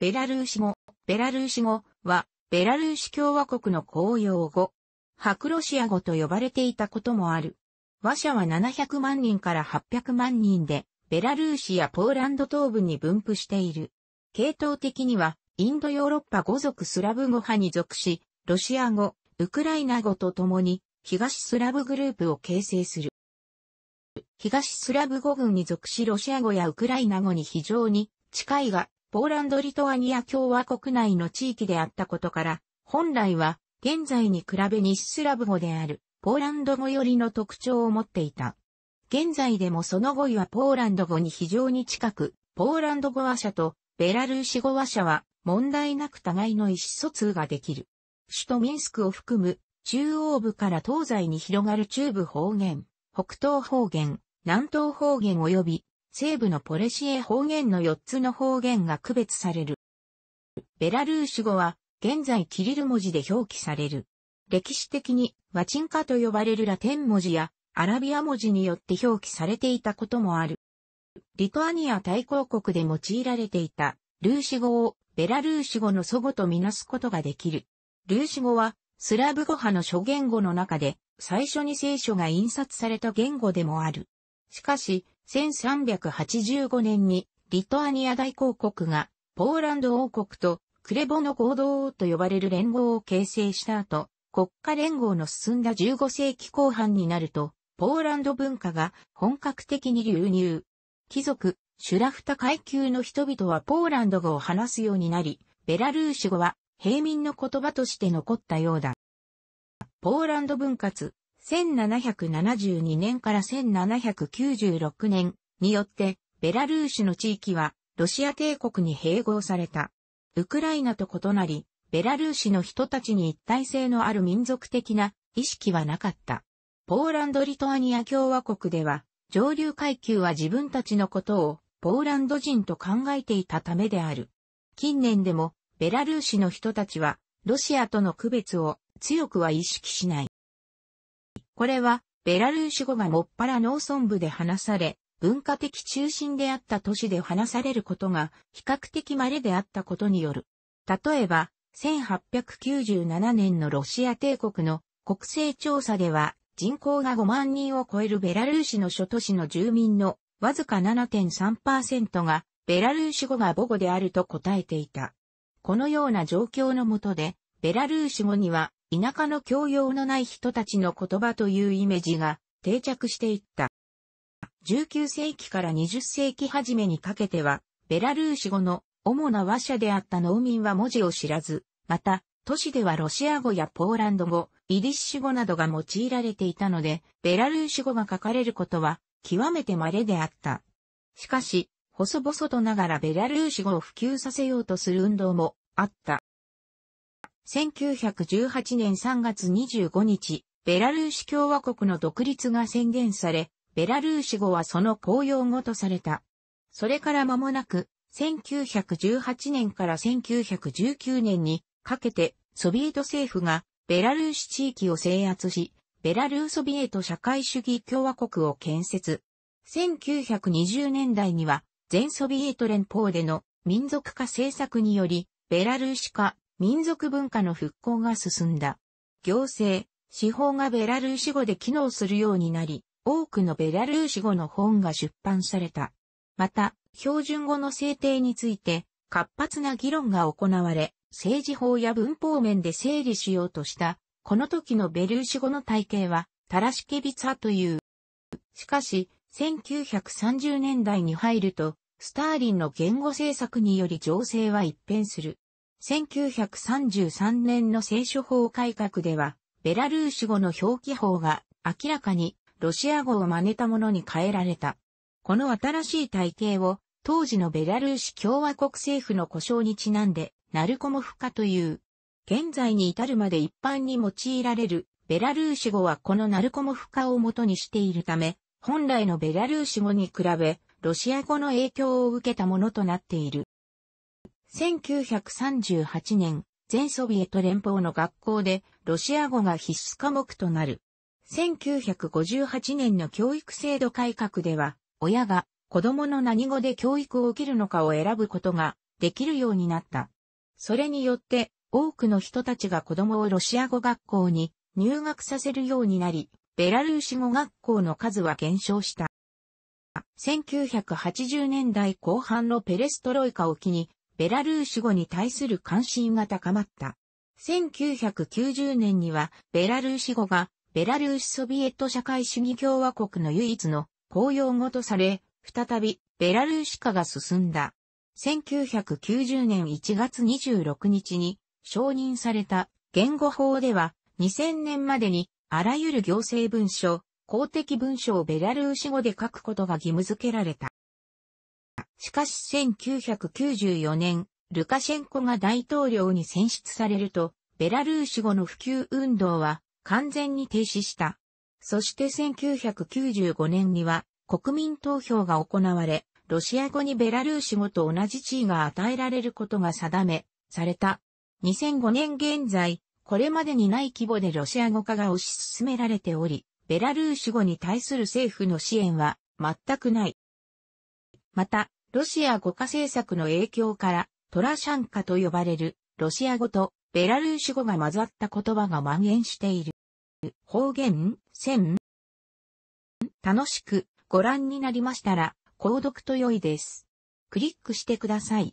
ベラルーシ語、ベラルーシ語は、ベラルーシ共和国の公用語、白ロシア語と呼ばれていたこともある。話者は700万人から800万人で、ベラルーシやポーランド東部に分布している。系統的には、インドヨーロッパ語族スラブ語派に属し、ロシア語、ウクライナ語と共に、東スラブグループを形成する。東スラブ語群に属しロシア語やウクライナ語に非常に近いが、ポーランド・リトアニア共和国内の地域であったことから、本来は現在に比べ西スラブ語であるポーランド語よりの特徴を持っていた。現在でもその語彙はポーランド語に非常に近く、ポーランド語話者とベラルーシ語話者は問題なく互いの意思疎通ができる。首都ミンスクを含む中央部から東西に広がる中部方言、北東方言、南東方言及び西部のポレシエ方言の4つの方言が区別される。ベラルーシ語は、現在キリル文字で表記される。歴史的に、ワチンカと呼ばれるラテン文字や、アラビア文字によって表記されていたこともある。リトアニア大公国で用いられていた、ルーシ語を、ベラルーシ語の祖語とみなすことができる。ルーシ語は、スラブ語派の諸言語の中で、最初に聖書が印刷された言語でもある。しかし、1385年にリトアニア大公国がポーランド王国とクレボの合同王と呼ばれる連合を形成した後、国家連合の進んだ15世紀後半になると、ポーランド文化が本格的に流入。貴族、シュラフタ階級の人々はポーランド語を話すようになり、ベラルーシ語は平民の言葉として残ったようだ。ポーランド分割、1772年から1796年によって、ベラルーシの地域は、ロシア帝国に併合された。ウクライナと異なり、ベラルーシの人たちに一体性のある民族的な意識はなかった。ポーランド・リトアニア共和国では、上流階級は自分たちのことをポーランド人と考えていたためである。近年でもベラルーシの人たちはロシアとの区別を強くは意識しない。これは、ベラルーシ語がもっぱら農村部で話され、文化的中心であった都市で話されることが比較的稀であったことによる。例えば、1897年のロシア帝国の国勢調査では人口が5万人を超えるベラルーシの諸都市の住民のわずか7.3%がベラルーシ語が母語であると答えていた。このような状況のもとで、ベラルーシ語には田舎の教養のない人たちの言葉というイメージが定着していった。19世紀から20世紀初めにかけては、ベラルーシ語の主な話者であった農民は文字を知らず、また、都市ではロシア語やポーランド語、イリッシュ語などが用いられていたので、ベラルーシ語が書かれることは極めて稀であった。しかし、細々とながらベラルーシ語を普及させようとする運動もあった。1918年3月25日、ベラルーシ共和国の独立が宣言され、ベラルーシ語はその公用語とされた。それから間もなく、1918年から1919年にかけてソビエト政府がベラルーシ地域を制圧し、ベラルーソビエト社会主義共和国を建設。1920年代には全ソビエト連邦での民族化政策により、ベラルーシ化、民族文化の復興が進んだ。行政、司法がベラルーシ語で機能するようになり、多くのベラルーシ語の本が出版された。また、標準語の制定について、活発な議論が行われ、政治法や文法面で整理しようとした、この時のベルーシ語の体系は、タラシケビツァという。しかし、1930年代に入ると、スターリンの言語政策により情勢は一変する。1933年の聖書法改革では、ベラルーシ語の表記法が明らかにロシア語を真似たものに変えられた。この新しい体系を当時のベラルーシ共和国政府の故障にちなんでナルコモフカという。現在に至るまで一般に用いられるベラルーシ語はこのナルコモフカを元にしているため、本来のベラルーシ語に比べ、ロシア語の影響を受けたものとなっている。1938年、全ソビエト連邦の学校でロシア語が必須科目となる。1958年の教育制度改革では、親が子供の何語で教育を受けるのかを選ぶことができるようになった。それによって、多くの人たちが子供をロシア語学校に入学させるようになり、ベラルーシ語学校の数は減少した。1980年代後半のペレストロイカを機に、ベラルーシ語に対する関心が高まった。1990年には、ベラルーシ語が、ベラルーシソビエト社会主義共和国の唯一の公用語とされ、再び、ベラルーシ化が進んだ。1990年1月26日に承認された言語法では2000年までにあらゆる行政文書、公的文書をベラルーシ語で書くことが義務付けられた。しかし1994年、ルカシェンコが大統領に選出されると、ベラルーシ語の普及運動は完全に停止した。そして1995年には国民投票が行われ、ロシア語にベラルーシ語と同じ地位が与えられることが定め、された。2005年現在、これまでにない規模でロシア語化が推し進められており、ベラルーシ語に対する政府の支援は全くない。また、ロシア語化政策の影響からトラシャンカと呼ばれるロシア語とベラルーシ語が混ざった言葉が蔓延している。方言、線。楽しくご覧になりましたら、購読と良いです。クリックしてください。